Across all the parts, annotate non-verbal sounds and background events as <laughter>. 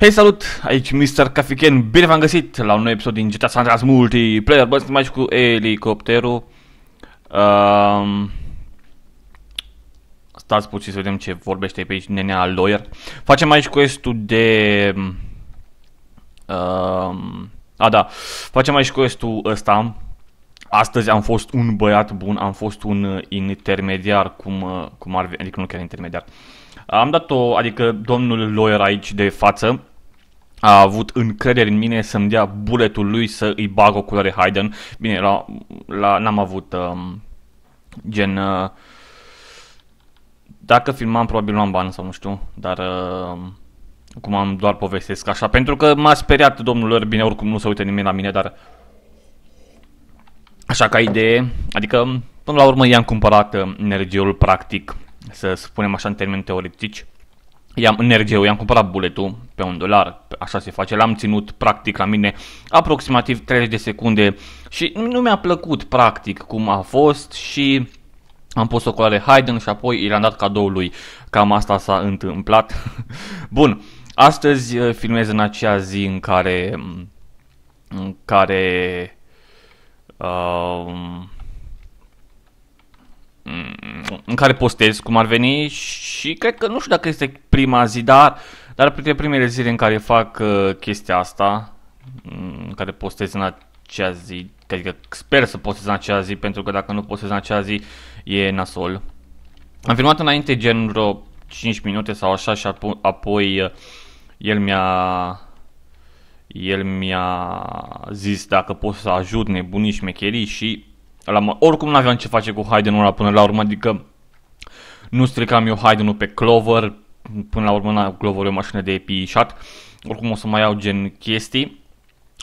Hei, salut! Aici Mr. Cafiken, bine v-am găsit la un nou episod din GTA San Andreas Multiplayer. Bă, suntem aici cu elicopterul. Um, stați puțin să vedem ce vorbește pe aici nenea lawyer. Facem aici quest-ul de... Um, a, da. Facem aici quest-ul ăsta. Astăzi am fost un băiat bun, am fost un intermediar, cum, cum ar veni, adică nu chiar intermediar. Uh, am dat-o, adică domnul lawyer aici de față, a avut încredere în mine să-mi dea buletul lui să îi bag o culoare Haydn. Bine, la, la, n-am avut um, gen... Uh, dacă filmam, probabil luam bani sau nu știu, dar uh, cum am doar povestesc așa, pentru că m-a speriat domnul lor, bine, oricum nu se uită nimeni la mine, dar așa ca idee, adică până la urmă i-am cumpărat uh, energiul practic să spunem așa în termeni teoretici, i-am, energie, i-am cumpărat buletul pe un dolar, așa se face, l-am ținut practic la mine aproximativ 30 de secunde și nu mi-a plăcut practic cum a fost și am pus o culoare Haydn și apoi i am dat cadou lui. Cam asta s-a întâmplat. <laughs> Bun, astăzi uh, filmez în acea zi în care... În care... Uh, în care postez cum ar veni și cred că nu știu dacă este prima zi, dar, dar printre primele zile în care fac uh, chestia asta, mm, în care postez în acea zi, adică sper să postez în acea zi, pentru că dacă nu postez în acea zi, e nasol. Am filmat înainte gen vreo 5 minute sau așa și apo apoi uh, el mi-a el mi-a zis dacă pot să ajut nebunii șmecherii și la, oricum n-aveam ce face cu Haydenul în până la urmă, adică nu stricam eu Haydn-ul pe Clover, până la urmă Clover e o mașină de shot, oricum o să mai iau gen chestii.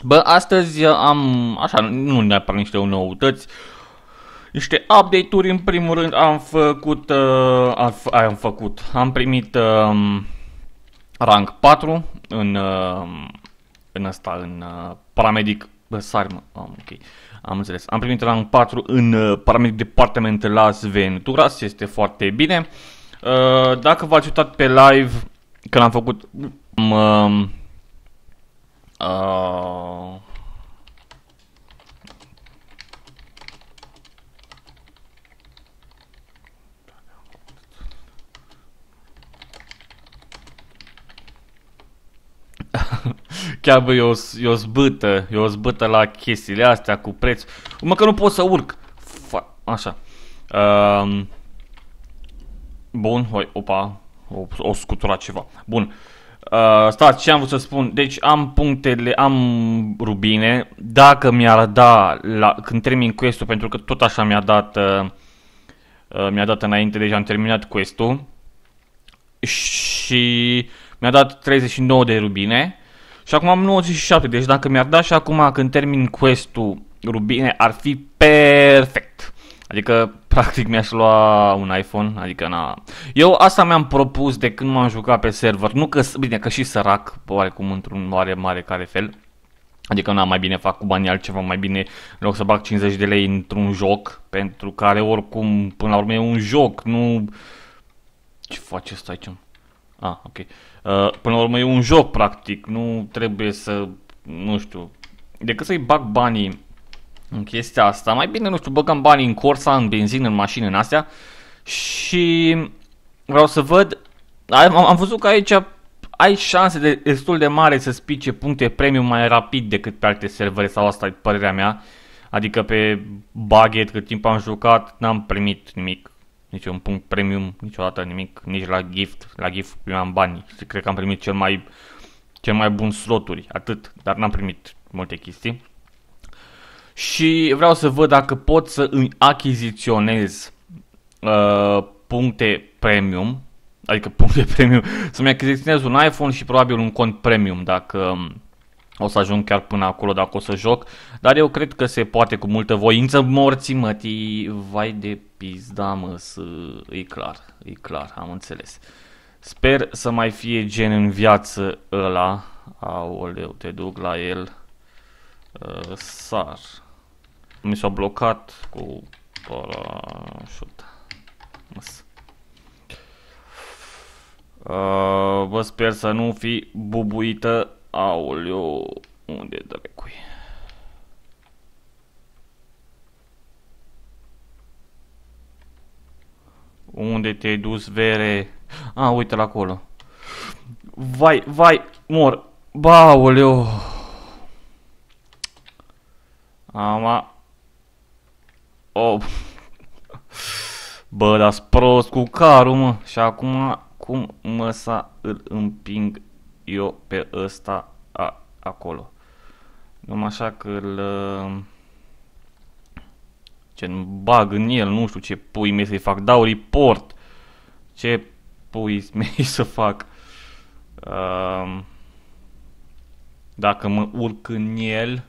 Bă, astăzi am, așa, nu neapărat niște noutăți, niște update-uri, în primul rând am făcut, uh, am, am făcut, am primit uh, rank 4 în, uh, în asta, în uh, paramedic Bă, mă. Am, ok. Am înțeles. Am primit rang 4 în uh, parametri departamente la Sventuras. Este foarte bine. Uh, dacă v-ați uitat pe live, că l-am făcut... Um, uh, chiar bă, eu, eu zbâtă, eu zbâtă la chestiile astea cu preț. Mă că nu pot să urc. Fa așa. Um, bun, hoi, opa, o, o scutura ceva. Bun. Uh, stați, ce am vrut să spun? Deci am punctele, am rubine. Dacă mi-ar da, la, când termin quest pentru că tot așa mi-a dat, uh, mi-a dat înainte, deci am terminat quest-ul. Și mi-a dat 39 de rubine. Și acum am 97, deci dacă mi-ar da și acum când termin quest-ul rubine, ar fi perfect. Adică, <laughs> practic, mi-aș lua un iPhone, adică na... Eu asta mi-am propus de când m-am jucat pe server, nu că, bine, că și sărac, oarecum, într-un mare, mare care fel, Adică nu mai bine fac cu banii altceva, mai bine în loc să bag 50 de lei într-un joc, pentru care oricum, până la urmă, e un joc, nu... Ce face asta aici? Ah, ok. Uh, până la urmă e un joc, practic. Nu trebuie să, nu știu, decât să-i bag banii în chestia asta. Mai bine, nu știu, băgăm banii în Corsa, în benzină, în mașini, în astea. Și vreau să văd, am, am văzut că aici ai șanse de, destul de mare să spice puncte premium mai rapid decât pe alte servere sau asta e părerea mea. Adică pe Baghet cât timp am jucat, n-am primit nimic nici un punct premium, niciodată nimic, nici la gift, la gift primeam bani și cred că am primit cel mai, cel mai bun sloturi, atât, dar n-am primit multe chestii. Și vreau să văd dacă pot să îmi achiziționez uh, puncte premium, adică puncte <laughs> premium, să-mi achiziționez un iPhone și probabil un cont premium dacă o să ajung chiar până acolo dacă o să joc, dar eu cred că se poate cu multă voință morții mătii, vai de pizda mă, e clar, e clar, am înțeles. Sper să mai fie gen în viață ăla, aoleu, te duc la el, uh, sar, mi s-a blocat cu parașut, măs. Uh, sper să nu fi bubuită Aoleu, unde dracui? Unde te-ai dus, vere? A, ah, uite-l acolo. Vai, vai, mor. Ba, Baoleu. Ama. Oh. Bă, dar prost cu carul, mă. Și acum, cum să îl împing eu pe ăsta a, acolo. Numai așa că îl... Uh, ce bag în el, nu știu ce pui mei să-i fac, dau report, ce pui <laughs> mei să fac. Uh, dacă mă urc în el,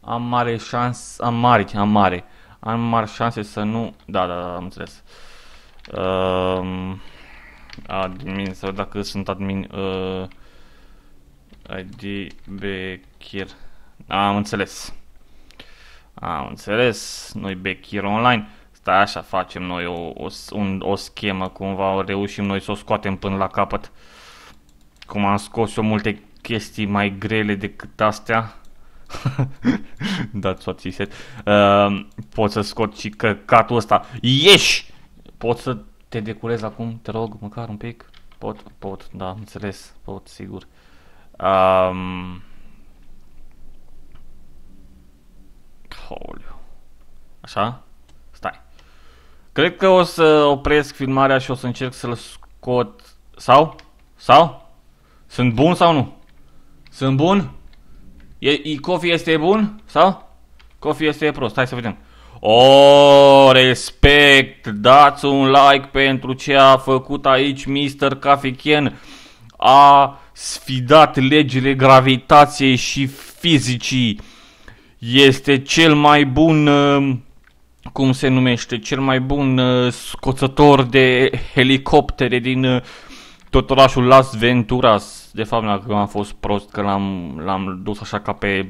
am mare șanse, am mare, am mare, am mari șanse să nu, da, da, da, am înțeles. Uh, admin sau dacă sunt admin uh, ID Bechir. Am înțeles. Am înțeles. Noi Bechir online. Stai așa, facem noi o, o, un, o schemă cumva, o reușim noi să o scoatem până la capăt. Cum am scos eu multe chestii mai grele decât astea. <laughs> Dați o he set, Uh, pot să scot și căcatul ăsta. Ieși! Pot să te deculez acum? Te rog, măcar un pic? Pot, pot, da, înțeles, pot, sigur. Um, holiu. Așa? Stai. Cred că o să opresc filmarea și o să încerc să-l scot. Sau? Sau? Sunt bun sau nu? Sunt bun? E, e, coffee este bun? Sau? Coffee este prost. Hai să vedem. O, respect! Dați un like pentru ce a făcut aici Mr. Cafichen a sfidat legile gravitației și fizicii. Este cel mai bun, uh, cum se numește, cel mai bun uh, scoțător de helicoptere din uh, tot orașul Las Venturas. De fapt, dacă am fost prost, că l-am, l-am dus așa ca pe...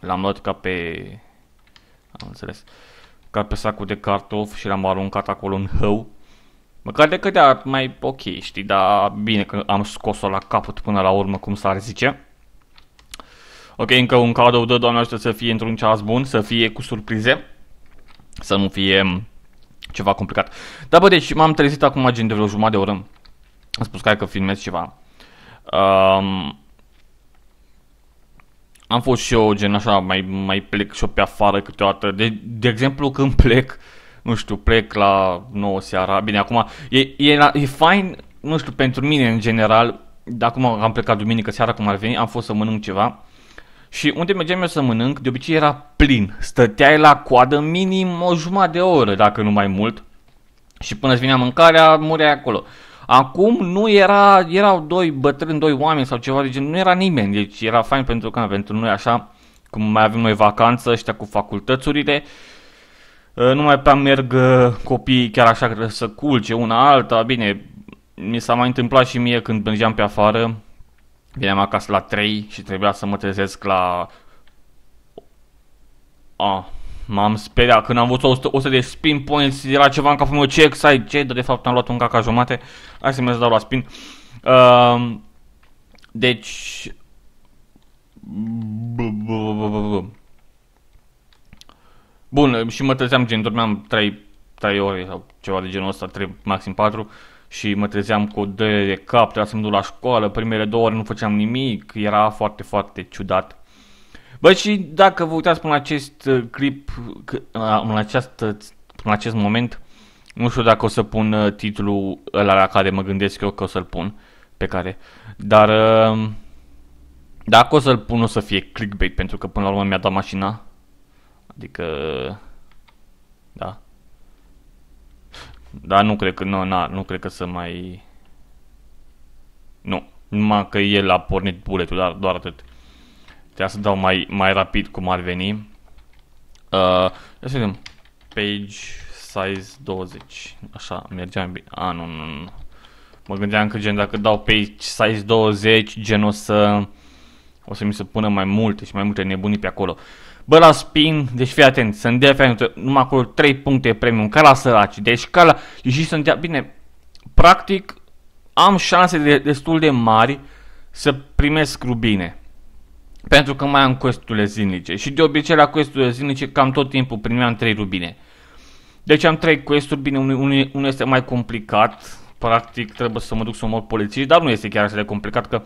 L-am luat ca pe... Am înțeles. Ca pe sacul de cartofi și l-am aruncat acolo în hău Măcar de câte ori mai ok, știi, dar bine că am scos-o la capăt până la urmă, cum s-ar zice. Ok, încă un cadou de doamne ajută să fie într-un ceas bun, să fie cu surprize, să nu fie ceva complicat. Da, bă, deci m-am trezit acum gen de vreo jumătate de oră. Am spus că, că filmez ceva. Um, am fost și eu gen așa, mai, mai plec și eu pe afară câteodată. De, de exemplu, când plec, uh, nu știu, plec la 9 seara. Bine, acum e, e, e fain, nu știu, pentru mine în general, Dacă acum am plecat duminică seara, cum ar veni, am fost să mănânc ceva. Și unde mergeam eu să mănânc, de obicei era plin. Stăteai la coadă minim o jumătate de oră, dacă nu mai mult. Și până îți vinea mâncarea, mureai acolo. Acum nu era, erau doi bătrâni, doi oameni sau ceva de deci genul, nu era nimeni, deci era fain pentru că pentru noi așa, cum mai avem noi vacanță, ăștia cu facultățurile, uh, Uh, nu mai prea merg uh, copiii chiar așa că să culce una alta. Bine, mi s-a mai întâmplat și mie când mergeam pe afară. vineam acasă la 3 și trebuia să mă trezesc la... Ah, m-am speriat. Când am văzut 100, 100 de spin points, era ceva în capul meu, ce excite, ce? De fapt am luat un caca jumate. Hai să merg dau la spin. Uh, deci... Bun, și mă trezeam, gen, dormeam 3, 3 ore sau ceva de genul ăsta, 3, maxim 4 și mă trezeam cu o dăie de cap, trebuia să mă duc la școală, primele două ore nu făceam nimic, era foarte, foarte ciudat. Bă, și dacă vă uitați până acest uh, clip, uh, în, această, până acest moment, nu știu dacă o să pun uh, titlul ăla la care mă gândesc eu că o să-l pun, pe care, dar dacă o să-l pun o să fie clickbait, pentru că până la urmă mi-a dat mașina Adică, da. Dar nu cred că, nu, na, nu cred că să mai... Nu, numai că el a pornit buletul, dar doar atât. Trebuia să dau mai, mai rapid cum ar veni. Uh, ia să vedem. Page size 20. Așa, mergeam bine. A, nu, nu, nu. Mă gândeam că gen dacă dau page size 20, gen o să o să mi se pună mai multe și mai multe nebunii pe acolo. Bă, la spin, deci fii atent, sunt de numai acolo 3 puncte premium, ca la săraci, deci ca la... Și sunt de... Bine, practic am șanse de, destul de mari să primesc rubine. Pentru că mai am questurile zilnice. Și de obicei la questurile zilnice cam tot timpul primeam 3 rubine. Deci am 3 questuri, bine, unul, unul este mai complicat, practic trebuie să mă duc să omor polițiști, dar nu este chiar așa de complicat că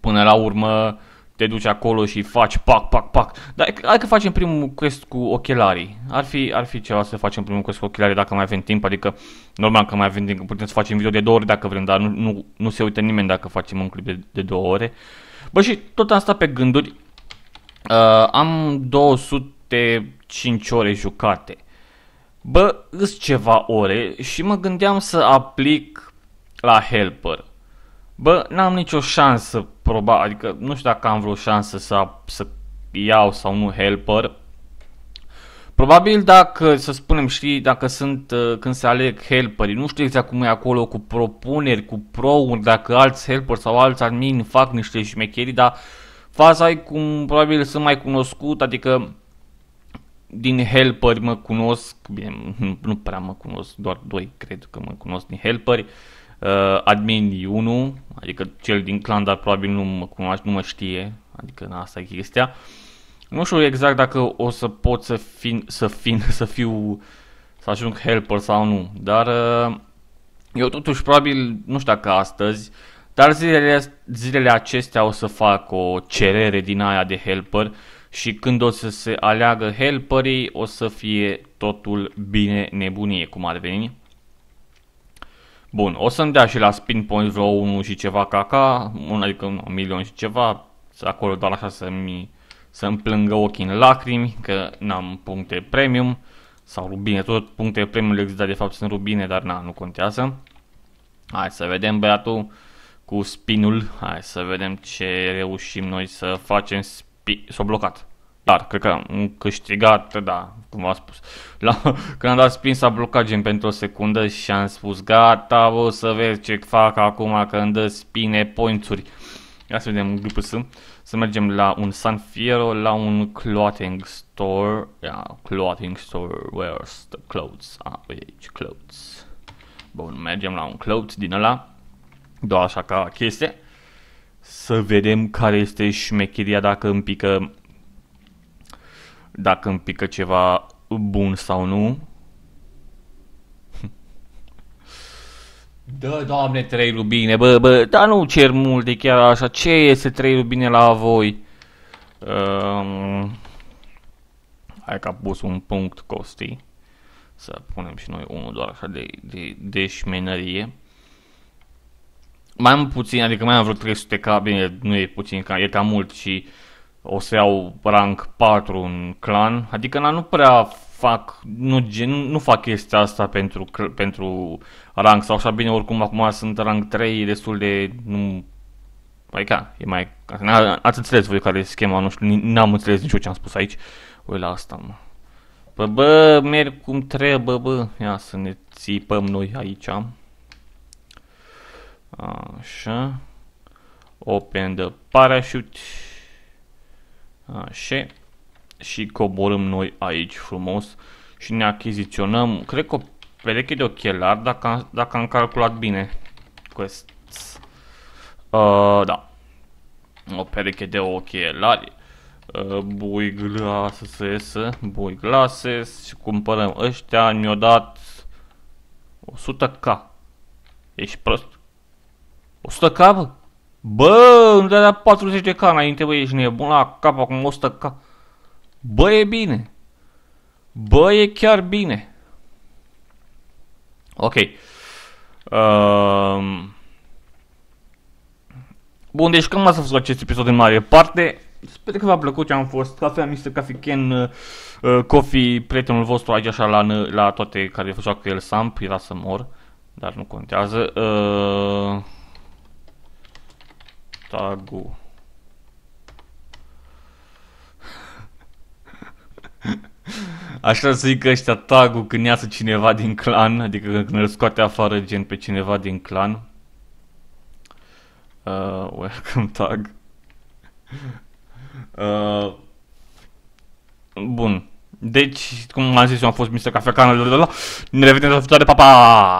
Până la urmă te duci acolo și faci pac, pac, pac. Dar hai că facem primul quest cu ochelarii. Ar fi, ar fi ceva să facem primul quest cu ochelarii dacă mai avem timp. Adică, normal că mai avem timp, putem să facem video de două ore dacă vrem, dar nu, nu, nu se uită nimeni dacă facem un clip de, de două ore. Bă, și tot am stat pe gânduri. Uh, am 205 ore jucate. Bă, îs ceva ore și mă gândeam să aplic la helper. Bă, n-am nicio șansă probabil, adică nu știu dacă am vreo șansă să, să iau sau nu helper. Probabil dacă, să spunem, și dacă sunt, uh, când se aleg helperi, nu știu exact cum e acolo cu propuneri, cu pro dacă alți helper sau alți admin fac niște șmecherii, dar faza e cum probabil sunt mai cunoscut, adică din helperi mă cunosc, bine, nu prea mă cunosc, doar doi cred că mă cunosc din helperi, uh, uh, admin 1, adică cel din clan, dar probabil nu mă cunoaș, nu mă știe, adică na, asta e chestia. Nu știu exact dacă o să pot să, fin, să, fin, <laughs> să fiu, să ajung helper sau nu, dar uh, eu totuși probabil, nu știu dacă astăzi, dar zilele, zilele acestea o să fac o cerere din aia de helper și când o să se aleagă helperii o să fie totul bine nebunie, cum ar veni. Bun, o să-mi dea și la spin point vreo 1 și ceva caca, un, adică un milion și ceva, să acolo doar așa să-mi să plângă ochii în lacrimi, că n-am puncte premium sau rubine, tot puncte premium le de fapt sunt rubine, dar na, nu contează. Hai să vedem băiatul cu spinul, hai să vedem ce reușim noi să facem, s-o blocat. Dar, cred că am câștigat, da, cum v-am spus. La, când am dat spin s-a blocat gen pentru o secundă și am spus gata, o să vezi ce fac acum când dă spine pointuri. Ia să vedem grupul sunt. Să mergem la un San Fierro, la un clothing store. Yeah, clothing store, where's the clothes? Ah, aici, clothes. Bun, mergem la un clothes din ăla. Doar așa ca chestie. Să vedem care este șmecheria dacă îmi pică dacă îmi pică ceva bun sau nu. <laughs> Da, doamne, trei rubine, bă, bă, dar nu cer mult de chiar așa. Ce este trei rubine la voi? Um, hai că a pus un punct Costi. Să punem și noi unul doar așa de, de, de șmenărie. Mai am puțin, adică mai am vreo 300 k bine, nu e puțin, e cam mult și uh, o să iau rank 4 în clan, adică na, nu prea fac, nu, nu, nu fac chestia asta pentru, pentru rank sau așa bine, oricum acum sunt rank 3 destul de, nu, ca, adică, e mai, ați înțeles voi care e schema, nu știu, n-am înțeles nici ce am spus aici, ui la asta mă. Bă, păi, bă, merg cum trebuie, bă, ia să ne țipăm noi aici. Așa. Open the parachute. Așa. Și coborâm noi aici frumos și ne achiziționăm, cred că o pereche de ochelari, dacă, am, dacă am calculat bine. Quest. Uh, da. O pereche de ochelari. Uh, bui glasses, bui glasses și cumpărăm ăștia, mi o dat 100k. Ești prost? 100k, bă? Bă, nu dai 40 de ca înainte, bă, ești nebun la cap, acum 100 ca. Bă, e bine. Bă, e chiar bine. Ok. Um... Bun, deci cam asta a fost acest episod în mare parte. Sper că v-a plăcut ce am fost. Cafea Mr. Coffee Ken, uh, Coffee, prietenul vostru aici așa la, la toate care făceau cu el Samp, era să mor, dar nu contează. Uh... Tagu. Așa Aș că să zic ăștia tagu când iasă cineva din clan, adică când îl scoate afară gen pe cineva din clan. Uh, welcome tag. Uh, bun. Deci, cum am zis, eu am fost Mr. Cafea Canal. Ne revedem la viitoare, papa! pa!